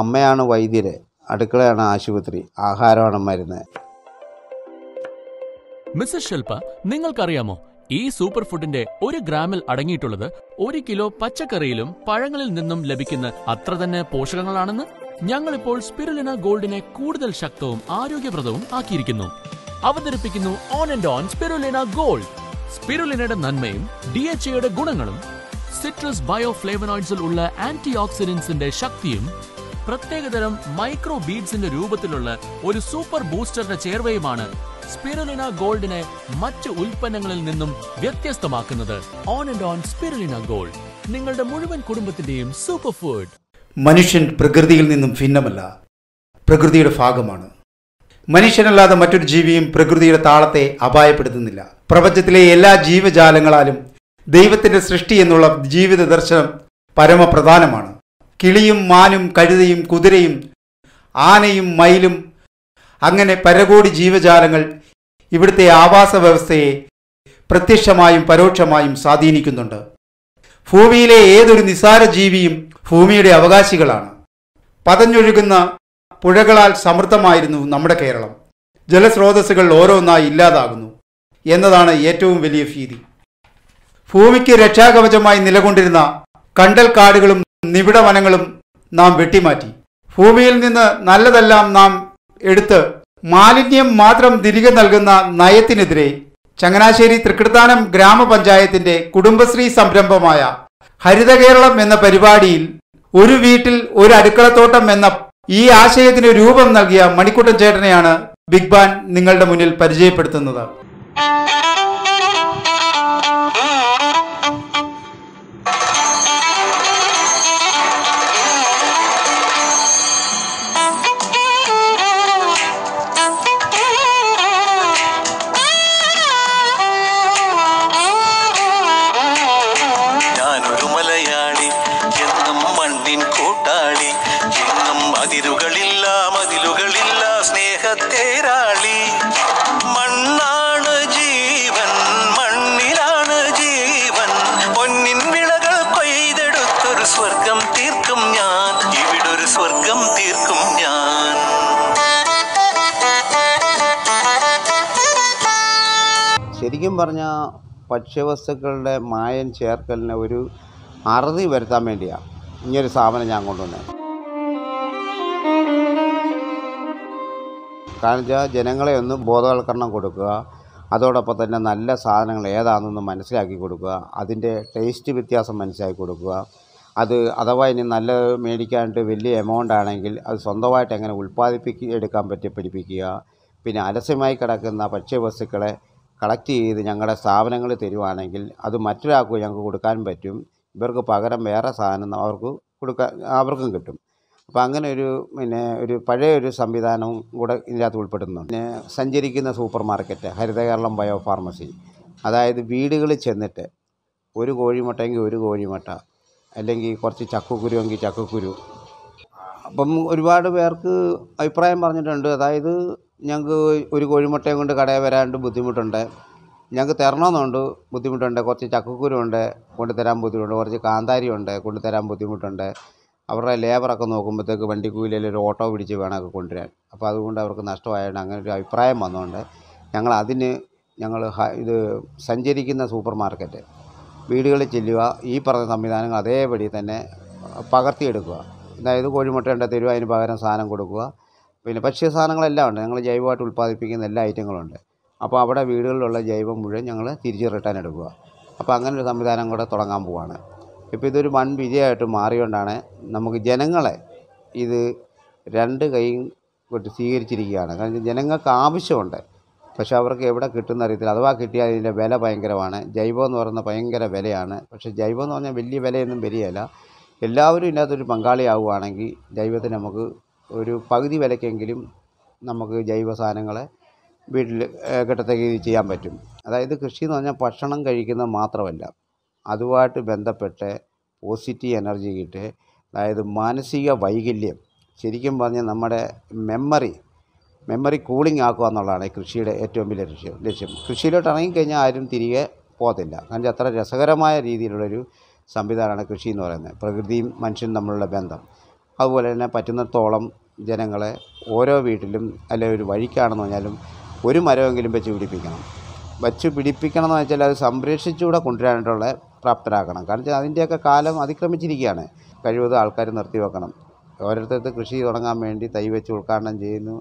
അമ്മയാണ് വൈദ്യര് അടുക്കളയാണ് ആശുപത്രി ആഹാരമാണ് മരുന്ന് മിസ്സസ് ശില്പ നിങ്ങൾക്കറിയാമോ ഈ സൂപ്പർ ഫുഡിന്റെ ഒരു ഗ്രാമിൽ അടങ്ങിയിട്ടുള്ളത് ഒരു കിലോ പച്ചക്കറിയിലും പഴങ്ങളിൽ നിന്നും ലഭിക്കുന്ന അത്ര തന്നെ പോഷകങ്ങളാണെന്ന് ഞങ്ങളിപ്പോൾ സ്പിരുലിന ഗോൾഡിനെ കൂടുതൽ ശക്തവും ആരോഗ്യപ്രദവും ആക്കിയിരിക്കുന്നു അവതരിപ്പിക്കുന്നു on and on spirulina gold സ്പിരുലിനയുടെ നന്മയും ഡി എച്ച് ഗുണങ്ങളും സിട്രസ് ബയോ ഫ്ലേവനോയിഡ്സിൽ ഉള്ള ആന്റി ഓക്സിഡൻസിന്റെ ശക്തിയും പ്രത്യേകതരം മൈക്രോ ബീഡ്സിന്റെ രൂപത്തിലുള്ള ഒരു സൂപ്പർ ബൂസ്റ്ററിന്റെ ചേർവയുമാണ് സ്പിരുലിന ഗോൾഡിനെ മറ്റ് ഉൽപ്പന്നങ്ങളിൽ നിന്നും വ്യത്യസ്തമാക്കുന്നത് on and on spirulina gold നിങ്ങളുടെ മുഴുവൻ കുടുംബത്തിന്റെയും സൂപ്പർ ഫുഡ് മനുഷ്യൻ പ്രകൃതിയിൽ നിന്നും ഭിന്നമല്ല പ്രകൃതിയുടെ ഭാഗമാണ് മനുഷ്യനല്ലാതെ മറ്റൊരു ജീവിയും പ്രകൃതിയുടെ താളത്തെ അപായപ്പെടുത്തുന്നില്ല പ്രപഞ്ചത്തിലെ എല്ലാ ജീവജാലങ്ങളാലും ദൈവത്തിന്റെ സൃഷ്ടി എന്നുള്ള ജീവിത ദർശനം പരമപ്രധാനമാണ് കിളിയും മാനും കഴുതയും കുതിരയും ആനയും മയിലും അങ്ങനെ പരകോടി ജീവജാലങ്ങൾ ഇവിടുത്തെ ആവാസ വ്യവസ്ഥയെ പ്രത്യക്ഷമായും പരോക്ഷമായും സ്വാധീനിക്കുന്നുണ്ട് ഭൂമിയിലെ ഏതൊരു നിസാര ജീവിയും ഭൂമിയുടെ അവകാശികളാണ് പതഞ്ഞൊഴുകുന്ന പുഴകളാൽ സമൃദ്ധമായിരുന്നു നമ്മുടെ കേരളം ജലസ്രോതസ്സുകൾ ഓരോന്നായി ഇല്ലാതാകുന്നു എന്നതാണ് ഏറ്റവും വലിയ ഭീതി ഭൂമിക്ക് രക്ഷാകവചമായി നിലകൊണ്ടിരുന്ന കണ്ടൽ കാടുകളും നിബിഡ വനങ്ങളും നാം വെട്ടിമാറ്റി ഭൂമിയിൽ നിന്ന് നല്ലതെല്ലാം നാം എടുത്ത് മാലിന്യം മാത്രം തിരികെ നൽകുന്ന നയത്തിനെതിരെ ചങ്ങനാശ്ശേരി തൃക്കൃത്താനം ഗ്രാമപഞ്ചായത്തിന്റെ കുടുംബശ്രീ സംരംഭമായ ഹരിത കേരളം എന്ന പരിപാടിയിൽ ഒരു വീട്ടിൽ ഒരു അടുക്കളത്തോട്ടം എന്ന ഈ ആശയത്തിന് രൂപം നൽകിയ മണിക്കുട്ടൻ ചേട്ടനെയാണ് ബിഗ് ബാൻ നിങ്ങളുടെ മുന്നിൽ പരിചയപ്പെടുത്തുന്നത് കൂട്ടാളി എന്നും അതിരുകളില്ല മതിലുകളില്ല സ്നേഹത്തേരാളി മണ്ണാണ് ജീവൻ മണ്ണിലാണ് ജീവൻ പൊന്നിൻ വിളകൾ കൊയ്തെടുത്തൊരു സ്വർഗം തീർക്കും ഞാൻ ഇവിടൊരു സ്വർഗം തീർക്കും ഞാൻ ശരിക്കും പറഞ്ഞാൽ ഭക്ഷ്യവസ്തുക്കളുടെ മായം ചേർക്കലിനെ ഒരു അറുതി വരുത്താൻ വേണ്ടിയാണ് ഇങ്ങനൊരു സാധനം ഞാൻ കൊണ്ടുവന്നത് കാരണം വെച്ചാൽ ജനങ്ങളെ ഒന്ന് ബോധവൽക്കരണം കൊടുക്കുക അതോടൊപ്പം തന്നെ നല്ല സാധനങ്ങൾ ഏതാണെന്ന് മനസ്സിലാക്കി കൊടുക്കുക അതിൻ്റെ ടേസ്റ്റ് വ്യത്യാസം മനസ്സിലാക്കി കൊടുക്കുക അത് അഥവാ ഇനി നല്ല മേടിക്കാനായിട്ട് വലിയ എമൗണ്ട് ആണെങ്കിൽ അത് സ്വന്തമായിട്ട് എങ്ങനെ ഉൽപ്പാദിപ്പിക്കുക എടുക്കാൻ പറ്റി പിടിപ്പിക്കുക പിന്നെ അലസ്യമായി കിടക്കുന്ന ഭക്ഷ്യവസ്തുക്കളെ കളക്ട് ചെയ്ത് ഞങ്ങളുടെ സ്ഥാപനങ്ങൾ തരുവാണെങ്കിൽ അത് മറ്റൊരാൾക്ക് ഞങ്ങൾക്ക് കൊടുക്കാൻ പറ്റും ഇവർക്ക് പകരം വേറെ സാധനം അവർക്ക് കൊടുക്കാൻ അവർക്കും കിട്ടും അപ്പോൾ അങ്ങനെ ഒരു പിന്നെ ഒരു പഴയ ഒരു സംവിധാനവും കൂടെ ഇതിനകത്ത് ഉൾപ്പെടുന്നുണ്ട് പിന്നെ സഞ്ചരിക്കുന്ന super market Kerala bio pharmacy അതായത് വീടുകളിൽ ചെന്നിട്ട് ഒരു കോഴിമുട്ടയെങ്കിൽ ഒരു കോഴിമുട്ട അല്ലെങ്കിൽ കുറച്ച് ചക്കുക്കുരു എങ്കിൽ ചക്കുക്കുരു അപ്പം ഒരുപാട് പേർക്ക് അഭിപ്രായം പറഞ്ഞിട്ടുണ്ട് അതായത് ഞങ്ങൾക്ക് ഒരു കോഴിമുട്ടയും കൊണ്ട് കടയിൽ വരാണ്ട് ബുദ്ധിമുട്ടുണ്ട് ഞങ്ങൾക്ക് തരണമെന്നുണ്ട് ബുദ്ധിമുട്ടുണ്ട് കുറച്ച് ചക്കക്കുരുണ്ട് കൊണ്ടുതരാൻ ബുദ്ധിമുട്ടുണ്ട് കുറച്ച് കാന്താരിയുണ്ട് കൊണ്ടുതരാൻ ബുദ്ധിമുട്ടുണ്ട് അവരുടെ ലേബറൊക്കെ നോക്കുമ്പോഴത്തേക്ക് വണ്ടിക്കൂലി ഒരു ഓട്ടോ പിടിച്ച് വേണം അത് കൊണ്ടുവരാൻ അപ്പോൾ അതുകൊണ്ട് അവർക്ക് നഷ്ടമായതുകൊണ്ട് അങ്ങനെ ഒരു അഭിപ്രായം വന്നുകൊണ്ട് ഞങ്ങൾ അതിന് ഞങ്ങൾ ഇത് സഞ്ചരിക്കുന്ന സൂപ്പർ മാർക്കറ്റ് വീടുകളിൽ ചെല്ലുക ഈ പറഞ്ഞ സംവിധാനങ്ങൾ അതേപടി തന്നെ പകർത്തിയെടുക്കുക അതായത് കോഴിമുട്ടേണ്ട തരുക അതിന് പകരം സാധനം കൊടുക്കുക പിന്നെ ഭക്ഷ്യ സാധനങ്ങളെല്ലാം ഉണ്ട് ഞങ്ങൾ ജൈവമായിട്ട് ഉൽപ്പാദിപ്പിക്കുന്ന എല്ലാ ഐറ്റങ്ങളുണ്ട് അപ്പോൾ അവിടെ വീടുകളിലുള്ള ജൈവം മുഴുവൻ ഞങ്ങൾ തിരിച്ച് റിട്ടേൺ എടുക്കുക അപ്പോൾ അങ്ങനെ ഒരു സംവിധാനം കൂടെ തുടങ്ങാൻ പോവാണ് ഇപ്പോൾ ഇതൊരു വൻ വിജയമായിട്ട് മാറിയോണ്ടാണ് നമുക്ക് ജനങ്ങളെ ഇത് രണ്ട് കൈയും കൊണ്ട് സ്വീകരിച്ചിരിക്കുകയാണ് കാരണം ജനങ്ങൾക്ക് ആവശ്യമുണ്ട് പക്ഷേ അവർക്ക് എവിടെ കിട്ടുന്ന അറിയത്തില്ല അഥവാ കിട്ടിയാൽ ഇതിൻ്റെ വില ഭയങ്കരമാണ് ജൈവം എന്ന് പറയുന്ന ഭയങ്കര വിലയാണ് പക്ഷേ ജൈവം എന്ന് പറഞ്ഞാൽ വലിയ വിലയൊന്നും വരികയല്ല എല്ലാവരും ഇതിനകത്തൊരു പങ്കാളിയാവുകയാണെങ്കിൽ ജൈവത്തിന് നമുക്ക് ഒരു പകുതി വിലക്കെങ്കിലും നമുക്ക് ജൈവ സാധനങ്ങളെ വീട്ടിൽ കിട്ടത്തക്ക രീതിയിൽ ചെയ്യാൻ പറ്റും അതായത് കൃഷി എന്ന് പറഞ്ഞാൽ ഭക്ഷണം കഴിക്കുന്നത് മാത്രമല്ല അതുമായിട്ട് ബന്ധപ്പെട്ട് പോസിറ്റീവ് എനർജി കിട്ട് അതായത് മാനസിക വൈകല്യം ശരിക്കും പറഞ്ഞാൽ നമ്മുടെ മെമ്മറി മെമ്മറി കൂളിംഗ് ആക്കുക എന്നുള്ളതാണ് കൃഷിയുടെ ഏറ്റവും വലിയ ലക്ഷ്യം ലക്ഷ്യം കൃഷിയിലോട്ട് ഇറങ്ങിക്കഴിഞ്ഞാൽ ആരും തിരികെ പോകത്തില്ല കാരണം അത്ര രസകരമായ രീതിയിലുള്ളൊരു സംവിധാനമാണ് കൃഷി എന്ന് പറയുന്നത് പ്രകൃതിയും മനുഷ്യനും തമ്മിലുള്ള ബന്ധം അതുപോലെ തന്നെ പറ്റുന്നിടത്തോളം ജനങ്ങളെ ഓരോ വീട്ടിലും അല്ലെ ഒരു വഴിക്കാണെന്ന് പറഞ്ഞാലും ഒരു മരമെങ്കിലും വെച്ച് പിടിപ്പിക്കണം വെച്ച് പിടിപ്പിക്കണം എന്ന് വെച്ചാൽ അത് സംരക്ഷിച്ചുകൂടെ കൊണ്ടുവരാനായിട്ടുള്ള പ്രാപ്തരാക്കണം കാരണം വെച്ചാൽ അതിൻ്റെയൊക്കെ കാലം അതിക്രമിച്ചിരിക്കുകയാണ് കഴിവതും ആൾക്കാർ നിർത്തി വെക്കണം ഓരോരുത്തർക്ക് കൃഷി തുടങ്ങാൻ വേണ്ടി തൈ വെച്ച് ഉദ്ഘാടനം ചെയ്യുന്നു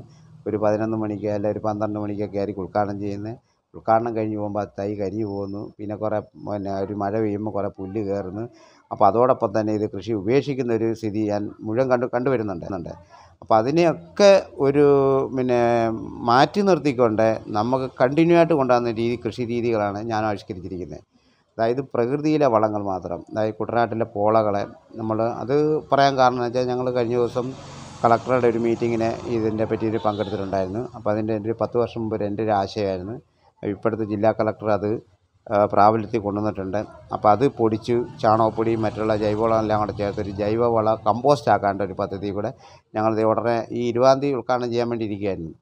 ഒരു പതിനൊന്ന് മണിക്ക് അല്ലെ ഒരു പന്ത്രണ്ട് മണിക്കൊക്കെ ആയിരിക്കും ഉദ്ഘാടനം ചെയ്യുന്നത് ഉദ്ഘാടനം കഴിഞ്ഞ് പോകുമ്പോൾ തൈ കരിഞ്ഞു പോകുന്നു പിന്നെ കുറേ പിന്നെ ഒരു മഴ പെയ്യുമ്പോൾ കുറേ പുല്ല് കയറുന്നു അപ്പോൾ അതോടൊപ്പം തന്നെ ഇത് കൃഷി ഉപേക്ഷിക്കുന്ന ഒരു സ്ഥിതി ഞാൻ മുഴുവൻ കണ്ടു കണ്ടുവരുന്നുണ്ട് അപ്പോൾ അതിനെയൊക്കെ ഒരു പിന്നെ മാറ്റി നിർത്തിക്കൊണ്ട് നമുക്ക് കണ്ടിന്യൂ ആയിട്ട് കൊണ്ടുവന്ന രീതി കൃഷി രീതികളാണ് ഞാൻ ആവിഷ്കരിച്ചിരിക്കുന്നത് അതായത് പ്രകൃതിയിലെ വളങ്ങൾ മാത്രം അതായത് കുട്ടനാട്ടിലെ പോളകളെ നമ്മൾ അത് പറയാൻ കാരണം എന്ന് വെച്ചാൽ ഞങ്ങൾ കഴിഞ്ഞ ദിവസം കളക്ടറുടെ ഒരു മീറ്റിങ്ങിന് ഇതിൻ്റെ പറ്റി ഒരു പങ്കെടുത്തിട്ടുണ്ടായിരുന്നു അപ്പോൾ അതിൻ്റെ ഒരു പത്ത് വർഷം മുമ്പ് എൻ്റെ ഒരു ആശയമായിരുന്നു ഇപ്പോഴത്തെ ജില്ലാ കളക്ടർ അത് പ്രാബല്യത്തിൽ കൊണ്ടുവന്നിട്ടുണ്ട് അപ്പോൾ അത് പൊടിച്ച് ചാണകപ്പൊടി മറ്റുള്ള ജൈവവളം എല്ലാം കൂടെ ചേർത്തൊരു ജൈവവള കമ്പോസ്റ്റ് ആക്കാണ്ട ഒരു പദ്ധതി കൂടെ ഞങ്ങൾ ഉടനെ ഈ ഇരുപതാം തീയതി ഉദ്ഘാടനം ചെയ്യാൻ വേണ്ടി ഇരിക്കുകയായിരുന്നു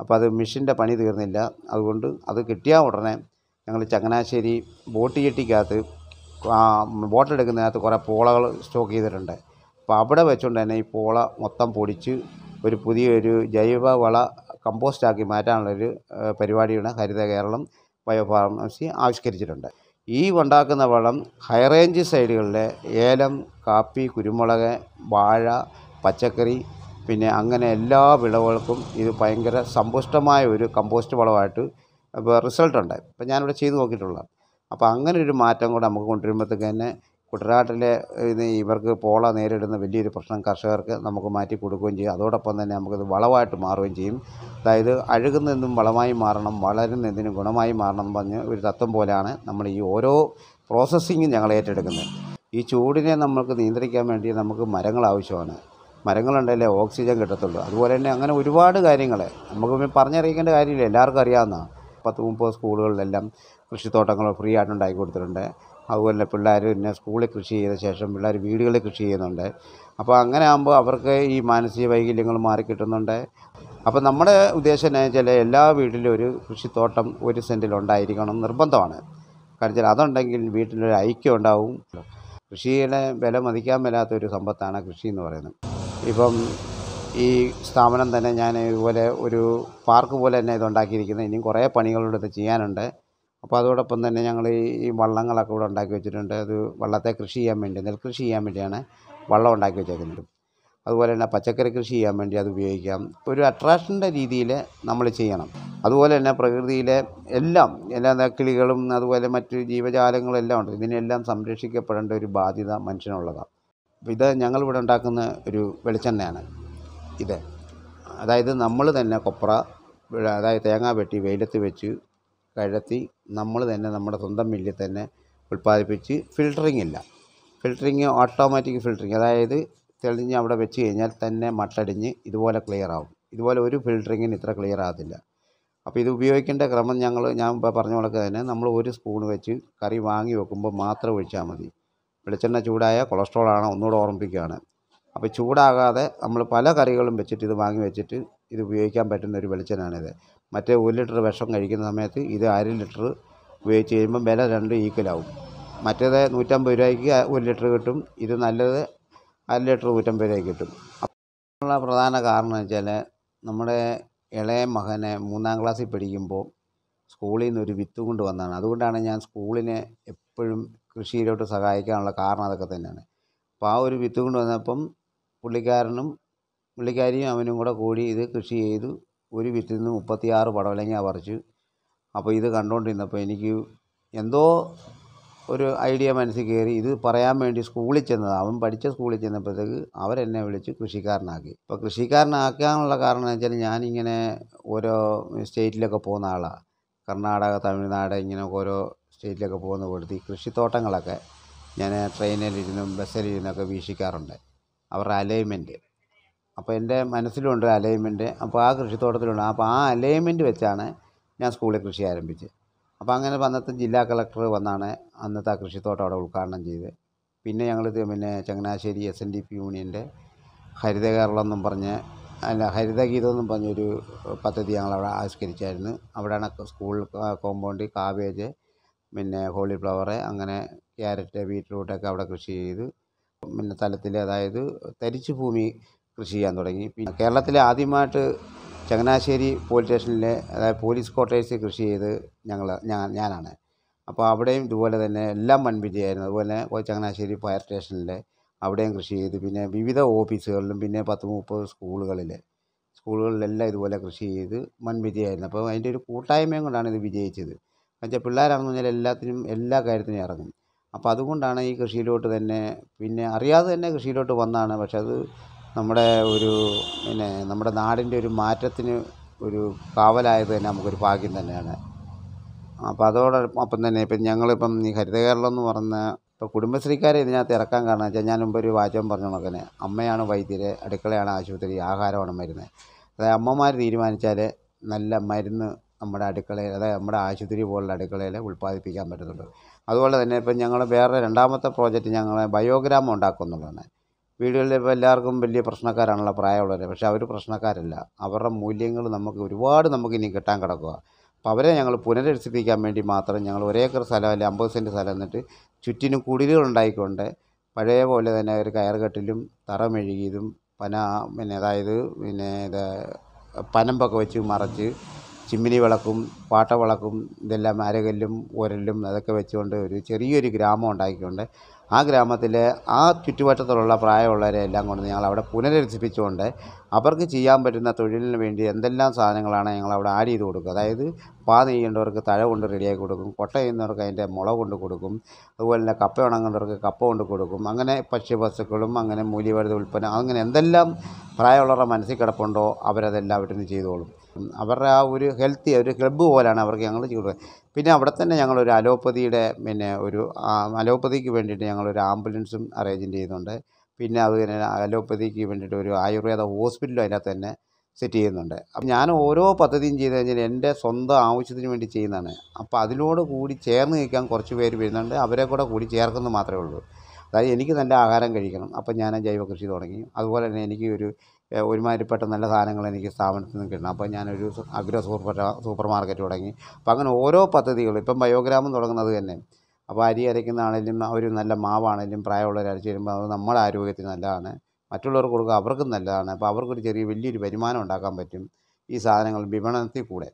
അപ്പോൾ അത് മിഷീൻ്റെ പണി തീർന്നില്ല അതുകൊണ്ട് അത് കിട്ടിയാൽ ഉടനെ ഞങ്ങൾ ചങ്ങനാശ്ശേരി ബോട്ട് ബോട്ട് ബോട്ടെടുക്കുന്നതിനകത്ത് കുറേ പോളകൾ സ്റ്റോക്ക് ചെയ്തിട്ടുണ്ട് അപ്പോൾ അവിടെ വെച്ചുകൊണ്ട് തന്നെ ഈ പോള മൊത്തം പൊടിച്ച് ഒരു പുതിയൊരു ജൈവവള കമ്പോസ്റ്റാക്കി മാറ്റാനുള്ളൊരു പരിപാടിയാണ് ഹരിത കേരളം ബയോഫാർമസി ആവിഷ്കരിച്ചിട്ടുണ്ട് ഈ ഉണ്ടാക്കുന്ന വളം ഹൈറേഞ്ച് സൈഡുകളിലെ ഏലം കാപ്പി കുരുമുളക് വാഴ പച്ചക്കറി പിന്നെ അങ്ങനെ എല്ലാ വിളവുകൾക്കും ഇത് ഭയങ്കര സമ്പുഷ്ടമായ ഒരു കമ്പോസ്റ്റ് വളമായിട്ട് ഇപ്പോൾ റിസൾട്ടുണ്ട് ഇപ്പം ഞാനിവിടെ ചെയ്ത് നോക്കിയിട്ടുള്ളത് അപ്പോൾ അങ്ങനെ ഒരു മാറ്റം കൂടെ നമുക്ക് കൊണ്ടുവരുമ്പോഴത്തേക്ക് തന്നെ കുട്ടനാട്ടിലെ ഇത് ഇവർക്ക് പോള നേരിടുന്ന വലിയൊരു പ്രശ്നം കർഷകർക്ക് നമുക്ക് മാറ്റി കൊടുക്കുകയും ചെയ്യും അതോടൊപ്പം തന്നെ നമുക്കത് വളമായിട്ട് മാറുകയും ചെയ്യും അതായത് അഴുകുന്നതെന്നും വളമായി മാറണം വളരുന്നതിനും ഗുണമായി മാറണം എന്ന് പറഞ്ഞ് ഒരു തത്വം പോലെയാണ് നമ്മൾ ഈ ഓരോ പ്രോസസ്സിങ്ങും ഞങ്ങൾ ഏറ്റെടുക്കുന്നത് ഈ ചൂടിനെ നമുക്ക് നിയന്ത്രിക്കാൻ വേണ്ടി നമുക്ക് മരങ്ങൾ ആവശ്യമാണ് മരങ്ങളുണ്ടല്ലേ ഓക്സിജൻ കിട്ടത്തുള്ളൂ അതുപോലെ തന്നെ അങ്ങനെ ഒരുപാട് കാര്യങ്ങൾ നമുക്ക് പറഞ്ഞറിയിക്കേണ്ട കാര്യമില്ല എല്ലാവർക്കും അറിയാവുന്നതാണ് പത്ത് മുപ്പത് സ്കൂളുകളിലെല്ലാം കൃഷിത്തോട്ടങ്ങൾ ഫ്രീ ആയിട്ട് കൊടുത്തിട്ടുണ്ട് അതുപോലെ പിള്ളേർ പിന്നെ സ്കൂളിൽ കൃഷി ചെയ്ത ശേഷം പിള്ളേർ വീടുകളിൽ കൃഷി ചെയ്യുന്നുണ്ട് അപ്പോൾ അങ്ങനെ ആകുമ്പോൾ അവർക്ക് ഈ മാനസിക വൈകല്യങ്ങൾ മാറിക്കിട്ടുന്നുണ്ട് അപ്പോൾ നമ്മുടെ ഉദ്ദേശം എന്നു വെച്ചാൽ എല്ലാ വീട്ടിലും ഒരു കൃഷിത്തോട്ടം ഒരു സെൻറ്റിൽ ഉണ്ടായിരിക്കണം നിർബന്ധമാണ് കാരണം വെച്ചാൽ അതുണ്ടെങ്കിൽ വീട്ടിലൊരു ഐക്യം ഉണ്ടാവും കൃഷിയുടെ വില മതിക്കാൻ വരാത്ത ഒരു സമ്പത്താണ് കൃഷി എന്ന് പറയുന്നത് ഇപ്പം ഈ സ്ഥാപനം തന്നെ ഞാൻ ഇതുപോലെ ഒരു പാർക്ക് പോലെ തന്നെ ഇതുണ്ടാക്കിയിരിക്കുന്നത് ഇനിയും കുറേ പണികളുടെ ഇത് ചെയ്യാനുണ്ട് അപ്പോൾ അതോടൊപ്പം തന്നെ ഞങ്ങൾ ഈ വള്ളങ്ങളൊക്കെ ഇവിടെ ഉണ്ടാക്കി വെച്ചിട്ടുണ്ട് അത് വള്ളത്തെ കൃഷി ചെയ്യാൻ വേണ്ടി നെൽകൃഷി ചെയ്യാൻ വേണ്ടിയാണ് വള്ളം ഉണ്ടാക്കി വെച്ചേക്കുന്നത് അതുപോലെ തന്നെ പച്ചക്കറി കൃഷി ചെയ്യാൻ വേണ്ടി അത് ഉപയോഗിക്കാം ഒരു അട്രാക്ഷൻ്റെ രീതിയിൽ നമ്മൾ ചെയ്യണം അതുപോലെ തന്നെ പ്രകൃതിയിലെ എല്ലാം എല്ലാ കിളികളും അതുപോലെ മറ്റ് ജീവജാലങ്ങളും എല്ലാം ഉണ്ട് ഇതിനെല്ലാം സംരക്ഷിക്കപ്പെടേണ്ട ഒരു ബാധ്യത മനുഷ്യനുള്ളതാണ് ഇത് ഞങ്ങളിവിടെ ഉണ്ടാക്കുന്ന ഒരു വെളിച്ചെണ്ണയാണ് ഇത് അതായത് നമ്മൾ തന്നെ കൊപ്ര അതായത് തേങ്ങ വെട്ടി വെയിലത്ത് വെച്ച് കഴത്തി നമ്മൾ തന്നെ നമ്മുടെ സ്വന്തം മില്ലിൽ തന്നെ ഉൽപ്പാദിപ്പിച്ച് ഫിൽറ്ററിംഗ് ഇല്ല ഫിൽറ്ററിങ് ഓട്ടോമാറ്റിക് ഫിൽറ്ററിങ് അതായത് തെളിഞ്ഞ് അവിടെ വെച്ച് കഴിഞ്ഞാൽ തന്നെ മട്ടടിഞ്ഞ് ഇതുപോലെ ക്ലിയർ ആവും ഇതുപോലെ ഒരു ഫിൽറ്ററിങ്ങിന് ഇത്ര ക്ലിയർ ആകത്തില്ല അപ്പോൾ ഇത് ഉപയോഗിക്കേണ്ട ക്രമം ഞങ്ങൾ ഞാൻ പറഞ്ഞ കണക്ക് തന്നെ നമ്മൾ ഒരു സ്പൂൺ വെച്ച് കറി വാങ്ങി വെക്കുമ്പോൾ മാത്രം ഒഴിച്ചാൽ മതി വെളിച്ചെണ്ണ ചൂടായ കൊളസ്ട്രോൾ ആണ് ഒന്നുകൂടെ ഓർമ്മിപ്പിക്കുകയാണ് അപ്പോൾ ചൂടാകാതെ നമ്മൾ പല കറികളും വെച്ചിട്ട് ഇത് വാങ്ങി വെച്ചിട്ട് ഇത് ഉപയോഗിക്കാൻ പറ്റുന്ന ഒരു വെളിച്ചെണ്ണയാണിത് മറ്റേ ഒരു ലിറ്റർ വിഷം കഴിക്കുന്ന സമയത്ത് ഇത് അര ലിറ്റർ ഉപയോഗിച്ച് കഴിയുമ്പം വില രണ്ടും ഈക്വലാവും മറ്റേത് നൂറ്റമ്പത് രൂപയ്ക്ക് ഒരു ലിറ്റർ കിട്ടും ഇത് നല്ലത് അര ലിറ്റർ നൂറ്റമ്പത് രൂപയ്ക്ക് കിട്ടും അപ്പോൾ പ്രധാന കാരണം വെച്ചാൽ നമ്മുടെ ഇളയ മകനെ മൂന്നാം ക്ലാസ്സിൽ പഠിക്കുമ്പോൾ സ്കൂളിൽ നിന്ന് ഒരു വിത്ത് വന്നതാണ് അതുകൊണ്ടാണ് ഞാൻ സ്കൂളിനെ എപ്പോഴും കൃഷിയിലോട്ട് സഹായിക്കാനുള്ള കാരണം അതൊക്കെ തന്നെയാണ് അപ്പോൾ ആ ഒരു വിത്ത് കൊണ്ട് വന്നപ്പം പുള്ളിക്കാരനും പുള്ളിക്കാരിയും അവനും കൂടെ കൂടി ഇത് കൃഷി ചെയ്തു ഒരു വീട്ടിൽ നിന്ന് മുപ്പത്തിയാറ് പടവലങ്ങ പറിച്ചു അപ്പോൾ ഇത് കണ്ടുകൊണ്ടിരുന്നപ്പോൾ എനിക്ക് എന്തോ ഒരു ഐഡിയ മനസ്സിൽ കയറി ഇത് പറയാൻ വേണ്ടി സ്കൂളിൽ ചെന്നത് അവൻ പഠിച്ച സ്കൂളിൽ ചെന്നപ്പോഴത്തേക്ക് അവരെന്നെ വിളിച്ച് കൃഷിക്കാരനാക്കി അപ്പോൾ കൃഷിക്കാരനാക്കാനുള്ള കാരണം എന്ന് വെച്ചാൽ ഞാനിങ്ങനെ ഓരോ സ്റ്റേറ്റിലൊക്കെ പോകുന്ന ആളാണ് കർണാടക തമിഴ്നാട് ഇങ്ങനെ ഓരോ സ്റ്റേറ്റിലൊക്കെ പോകുന്ന കൊടുത്ത് കൃഷിത്തോട്ടങ്ങളൊക്കെ ഞാൻ ട്രെയിനിലിരുന്നും ബസ്സിലിരുന്നൊക്കെ വീക്ഷിക്കാറുണ്ട് അവരുടെ അലൈൻമെൻറ്റ് അപ്പോൾ എൻ്റെ മനസ്സിലുണ്ട് അലൈൻമെൻറ്റ് അപ്പോൾ ആ കൃഷിത്തോട്ടത്തിലുണ്ട് അപ്പോൾ ആ അലൈൻമെൻറ്റ് വെച്ചാണ് ഞാൻ സ്കൂളിൽ കൃഷി ആരംഭിച്ചത് അപ്പോൾ അങ്ങനെ വന്നത്തെ ജില്ലാ കളക്ടർ വന്നാണ് അന്നത്തെ ആ കൃഷിത്തോട്ടം അവിടെ ഉദ്ഘാടനം ചെയ്ത് പിന്നെ ഞങ്ങൾ പിന്നെ Changanassery S N D P യൂണിയൻ്റെ ഹരിത കേരളം എന്നും പറഞ്ഞ് അല്ല ഹരിതഗീതം എന്നും പറഞ്ഞൊരു പദ്ധതി ഞങ്ങളവിടെ ആവിഷ്കരിച്ചായിരുന്നു അവിടെയാണ് സ്കൂൾ കോമ്പൗണ്ട് കാബേജ് പിന്നെ ഹോളിഫ്ലവർ അങ്ങനെ ക്യാരറ്റ് ബീറ്റ്റൂട്ടൊക്കെ അവിടെ കൃഷി ചെയ്ത് പിന്നെ തലത്തിൽ അതായത് തരിച്ചു ഭൂമി കൃഷി ചെയ്യാൻ തുടങ്ങി പിന്നെ കേരളത്തിൽ ആദ്യമായിട്ട് ചങ്ങനാശ്ശേരി പോലീസ് സ്റ്റേഷനിലെ അതായത് പോലീസ് ക്വാർട്ടേഴ്സിൽ കൃഷി ചെയ്ത് ഞങ്ങൾ ഞാൻ ഞാനാണ് അപ്പോൾ അവിടെയും ഇതുപോലെ തന്നെ എല്ലാം വൻപിരിയായിരുന്നു അതുപോലെ ചങ്ങനാശ്ശേരി ഫയർ സ്റ്റേഷനിൽ അവിടെയും കൃഷി ചെയ്ത് പിന്നെ വിവിധ ഓഫീസുകളിലും പിന്നെ പത്ത് മുപ്പത് സ്കൂളുകളിൽ സ്കൂളുകളിലെല്ലാം ഇതുപോലെ കൃഷി ചെയ്ത് വൻവിജയമായിരുന്നു അപ്പോൾ അതിൻ്റെ ഒരു കൂട്ടായ്മയും കൊണ്ടാണ് ഇത് വിജയിച്ചത് എന്നുവെച്ചാൽ പിള്ളേരാണെന്ന് പറഞ്ഞാൽ എല്ലാത്തിനും എല്ലാ കാര്യത്തിനും ഇറങ്ങും അപ്പോൾ അതുകൊണ്ടാണ് ഈ കൃഷിയിലോട്ട് തന്നെ പിന്നെ അറിയാതെ തന്നെ കൃഷിയിലോട്ട് വന്നതാണ് പക്ഷെ അത് നമ്മുടെ ഒരു പിന്നെ നമ്മുടെ നാടിൻ്റെ ഒരു മാറ്റത്തിന് ഒരു കാവലായത് തന്നെ നമുക്കൊരു ഭാഗ്യം തന്നെയാണ് അപ്പോൾ അതോടൊപ്പം തന്നെ ഇപ്പം ഞങ്ങളിപ്പം ഈ ഹരിതകേരളം എന്ന് പറഞ്ഞ ഇപ്പോൾ കുടുംബശ്രീക്കാരെ ഇതിനകത്ത് ഇറക്കാൻ കാരണം വെച്ചാൽ ഞാൻ മുമ്പൊരു ഒരു വാചകം പറഞ്ഞ കണക്കനെ അമ്മയാണ് വൈദ്യര് അടുക്കളയാണ് ആശുപത്രി ആഹാരമാണ് മരുന്ന് അതായത് അമ്മമാർ തീരുമാനിച്ചാൽ നല്ല മരുന്ന് നമ്മുടെ അടുക്കളയിൽ അതായത് നമ്മുടെ ആശുപത്രി പോലുള്ള അടുക്കളയിൽ ഉൽപ്പാദിപ്പിക്കാൻ പറ്റുന്നുണ്ട് അതുപോലെ തന്നെ ഇപ്പം ഞങ്ങൾ വേറെ രണ്ടാമത്തെ പ്രോജക്റ്റ് ഞങ്ങൾ ബയോഗ്രാം ഉണ്ടാക്കുന്നുള്ളതാണ് വീടുകളിലെ ഇപ്പോൾ എല്ലാവർക്കും വലിയ പ്രശ്നക്കാരാണല്ലോ പ്രായമുള്ളവർ പക്ഷേ അവർ പ്രശ്നക്കാരല്ല അവരുടെ മൂല്യങ്ങൾ നമുക്ക് ഒരുപാട് നമുക്ക് ഇനി കിട്ടാൻ കിടക്കുക അപ്പോൾ അവരെ ഞങ്ങൾ പുനരധിപ്പിക്കാൻ വേണ്ടി മാത്രം ഞങ്ങൾ ഒരേക്കർ സ്ഥലം അല്ലെങ്കിൽ അമ്പത് സെൻറ്റ് സ്ഥലം എന്നിട്ട് ചുറ്റിനും കുടിലുകൾ ഉണ്ടായിക്കൊണ്ട് പഴയ പോലെ തന്നെ ഒരു കയറുകെട്ടിലും തറമെഴുകിയതും പന പിന്നെ അതായത് പിന്നെ ഇത് പനമ്പൊക്കെ വെച്ച് മറച്ച് ചിമ്മിനി വിളക്കും പാട്ട വിളക്കും ഇതെല്ലാം അരകല്ലും ഉരലും അതൊക്കെ വെച്ചുകൊണ്ട് ഒരു ചെറിയൊരു ഗ്രാമം ഉണ്ടാക്കിക്കൊണ്ട് ആ ഗ്രാമത്തിലെ ആ ചുറ്റുവട്ടത്തിലുള്ള പ്രായമുള്ളവരെ എല്ലാം കൊണ്ട് ഞങ്ങൾ അവിടെ പുനരധിപ്പിച്ചുകൊണ്ട് അവർക്ക് ചെയ്യാൻ പറ്റുന്ന തൊഴിലിന് വേണ്ടി എന്തെല്ലാം സാധനങ്ങളാണ് ഞങ്ങൾ അവിടെ ആഡ് ചെയ്ത് കൊടുക്കുക അതായത് പാ നെയ്യേണ്ടവർക്ക് തഴ കൊണ്ട് റെഡിയാക്കി കൊടുക്കും കൊട്ട ചെയ്യുന്നവർക്ക് അതിൻ്റെ മുള കൊണ്ട് കൊടുക്കും അതുപോലെ തന്നെ കപ്പ ഉണങ്ങേണ്ടവർക്ക് കപ്പ കൊണ്ട് കൊടുക്കും അങ്ങനെ ഭക്ഷ്യവസ്തുക്കളും അങ്ങനെ മൂല്യവരുത ഉൽപ്പന്നം അങ്ങനെ എന്തെല്ലാം പ്രായമുള്ളവരുടെ മനസ്സിൽ കിടപ്പുണ്ടോ അവരതെല്ലാം അവിടുന്ന് ചെയ്തോളും അവരുടെ ആ ഒരു ഹെൽത്തി ഒരു ക്ലബ്ബ് പോലെയാണ് അവർക്ക് ഞങ്ങൾ ചെയ്തു പിന്നെ അവിടെ തന്നെ ഞങ്ങളൊരു അലോപ്പതിയുടെ പിന്നെ ഒരു അലോപ്പതിക്ക് വേണ്ടിയിട്ട് ഞങ്ങളൊരു ആംബുലൻസും അറേഞ്ച് ചെയ്യുന്നുണ്ട് പിന്നെ അത് അലോപ്പതിക്ക് വേണ്ടിയിട്ട് ഒരു ആയുർവേദ ഹോസ്പിറ്റലും അതിനകത്ത് തന്നെ സെറ്റ് ചെയ്യുന്നുണ്ട് അപ്പം ഞാൻ ഓരോ പദ്ധതിയും ചെയ്ത് കഴിഞ്ഞാൽ എൻ്റെ സ്വന്തം ആവശ്യത്തിന് വേണ്ടി ചെയ്യുന്നതാണ് അപ്പോൾ അതിനോട് കൂടി ചേർന്ന് നിൽക്കാൻ കുറച്ച് പേര് വരുന്നുണ്ട് അവരെ കൂടെ കൂടി ചേർക്കുന്നത് മാത്രമേ ഉള്ളൂ അതായത് എനിക്ക് നല്ല ആഹാരം കഴിക്കണം അപ്പം ഞാൻ ജൈവ കൃഷി തുടങ്ങി അതുപോലെ തന്നെ എനിക്ക് ഒരു ഒരുമാതിരിപ്പെട്ട നല്ല സാധനങ്ങൾ എനിക്ക് സ്ഥാപനത്തിൽ നിന്ന് കിട്ടണം അപ്പോൾ ഞാനൊരു അഗ്രോ സൂപ്പർ സൂപ്പർ മാർക്കറ്റ് തുടങ്ങി അപ്പോൾ അങ്ങനെ ഓരോ പദ്ധതികളും ഇപ്പം ബയോഗ്രാമം തുടങ്ങുന്നത് തന്നെ അപ്പോൾ അരി അരയ്ക്കുന്നതാണെങ്കിലും ഒരു നല്ല മാവാണെങ്കിലും പ്രായമുള്ളവർ അരച്ച് വരുമ്പോൾ അത് നമ്മുടെ ആരോഗ്യത്തിന് നല്ലതാണ് മറ്റുള്ളവർക്ക് കൊടുക്കുക അവർക്കും നല്ലതാണ് അപ്പോൾ അവർക്കൊരു ചെറിയ വലിയൊരു വരുമാനം ഉണ്ടാക്കാൻ പറ്റും ഈ സാധനങ്ങൾ വിപണനത്തിൽ കൂടെ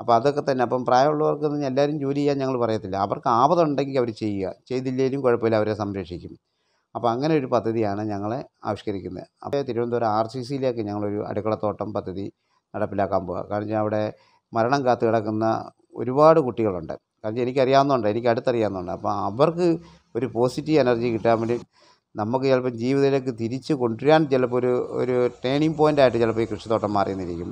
അപ്പോൾ അതൊക്കെ തന്നെ അപ്പം പ്രായമുള്ളവർക്ക് എല്ലാവരും ജോലി ചെയ്യാൻ ഞങ്ങൾ പറയത്തില്ല അവർക്ക് ആപതുണ്ടെങ്കിൽ അവർ ചെയ്യുക ചെയ്തില്ലെങ്കിലും കുഴപ്പമില്ല അവരെ സംരക്ഷിക്കും അപ്പോൾ അങ്ങനെ ഒരു പദ്ധതിയാണ് ഞങ്ങൾ ആവിഷ്കരിക്കുന്നത് അപ്പോൾ തിരുവനന്തപുരം ആർ സി സിയിലേക്ക് ഞങ്ങളൊരു അടുക്കളത്തോട്ടം പദ്ധതി നടപ്പിലാക്കാൻ പോവുക കാരണം അവിടെ മരണം കാത്തു കിടക്കുന്ന ഒരുപാട് കുട്ടികളുണ്ട് കാരണം എനിക്കറിയാവുന്നതുണ്ട് എനിക്ക് അടുത്തറിയാവുന്നതുണ്ട് അപ്പോൾ അവർക്ക് ഒരു പോസിറ്റീവ് എനർജി കിട്ടാൻ വേണ്ടി നമുക്ക് ചിലപ്പോൾ ജീവിതത്തിലേക്ക് തിരിച്ചു കൊണ്ടുവരാൻ ചിലപ്പോൾ ഒരു ഒരു ടേണിംഗ് ആയിട്ട് ചിലപ്പോൾ ഈ കൃഷിത്തോട്ടം മാറി നിന്നിരിക്കും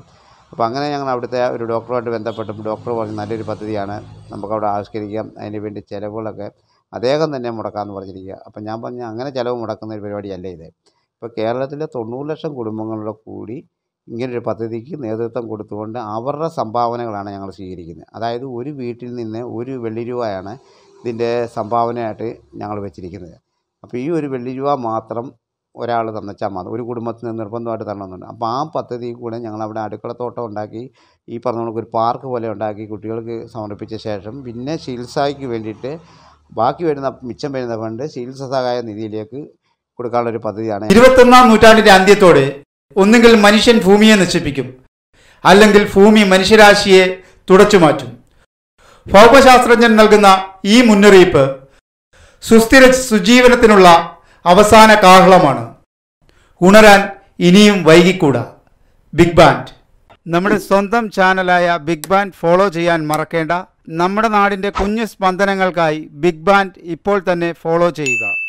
അപ്പോൾ അങ്ങനെ ഞങ്ങൾ അവിടുത്തെ ഒരു ഡോക്ടറുമായിട്ട് ബന്ധപ്പെട്ടും ഡോക്ടർ പറഞ്ഞ് നല്ലൊരു പദ്ധതിയാണ് നമുക്കവിടെ ആവിഷ്കരിക്കാം അതിന് വേണ്ടി ചിലവുകളൊക്കെ അദ്ദേഹം തന്നെ മുടക്കാമെന്ന് പറഞ്ഞിരിക്കുക അപ്പം ഞാൻ പറഞ്ഞ അങ്ങനെ ചിലവ് മുടക്കുന്ന ഒരു പരിപാടിയല്ല ഇത് ഇപ്പോൾ കേരളത്തിലെ തൊണ്ണൂറ് ലക്ഷം കുടുംബങ്ങളുടെ കൂടി ഇങ്ങനൊരു പദ്ധതിക്ക് നേതൃത്വം കൊടുത്തുകൊണ്ട് അവരുടെ സംഭാവനകളാണ് ഞങ്ങൾ സ്വീകരിക്കുന്നത് അതായത് ഒരു വീട്ടിൽ നിന്ന് ഒരു വെള്ളി രൂപയാണ് ഇതിൻ്റെ സംഭാവനയായിട്ട് ഞങ്ങൾ വെച്ചിരിക്കുന്നത് അപ്പോൾ ഈ ഒരു വെള്ളി രൂപ മാത്രം ഒരാൾ തന്നച്ചാൽ മതി ഒരു കുടുംബത്തിന് നിർബന്ധമായിട്ട് തരണമെന്നുണ്ട് അപ്പോൾ ആ പദ്ധതി കൂടെ ഞങ്ങൾ അവിടെ അടുക്കളത്തോട്ടം ഉണ്ടാക്കി ഈ പറഞ്ഞ കണക്ക് ഒരു പാർക്ക് പോലെ ഉണ്ടാക്കി കുട്ടികൾക്ക് സമർപ്പിച്ച ശേഷം പിന്നെ ചികിത്സയ്ക്ക് വേണ്ടിയിട്ട് ബാക്കി വരുന്ന മിച്ചം വരുന്ന ഫണ്ട് ചികിത്സ സഹായ നിധിയിലേക്ക് കൊടുക്കാനുള്ള ഒരു പദ്ധതിയാണ് ഇരുപത്തൊന്നാം നൂറ്റാണ്ടിന്റെ അന്ത്യത്തോടെ ഒന്നുകിൽ മനുഷ്യൻ ഭൂമിയെ നശിപ്പിക്കും അല്ലെങ്കിൽ ഭൂമി മനുഷ്യരാശിയെ തുടച്ചു മാറ്റും ഭൗമശാസ്ത്രജ്ഞൻ നൽകുന്ന ഈ മുന്നറിയിപ്പ് സുസ്ഥിര സുജീവനത്തിനുള്ള അവസാന കാഹളമാണ് ഉണരാൻ ഇനിയും വൈകിക്കൂടാ ബിഗ് ബാൻഡ് നമ്മുടെ സ്വന്തം ചാനലായ ബിഗ് ബാൻഡ് ഫോളോ ചെയ്യാൻ മറക്കേണ്ട നമ്മുടെ നാടിൻ്റെ കുഞ്ഞു സ്പന്ദനങ്ങൾക്കായി ബിഗ് ബാൻഡ് ഇപ്പോൾ തന്നെ ഫോളോ ചെയ്യുക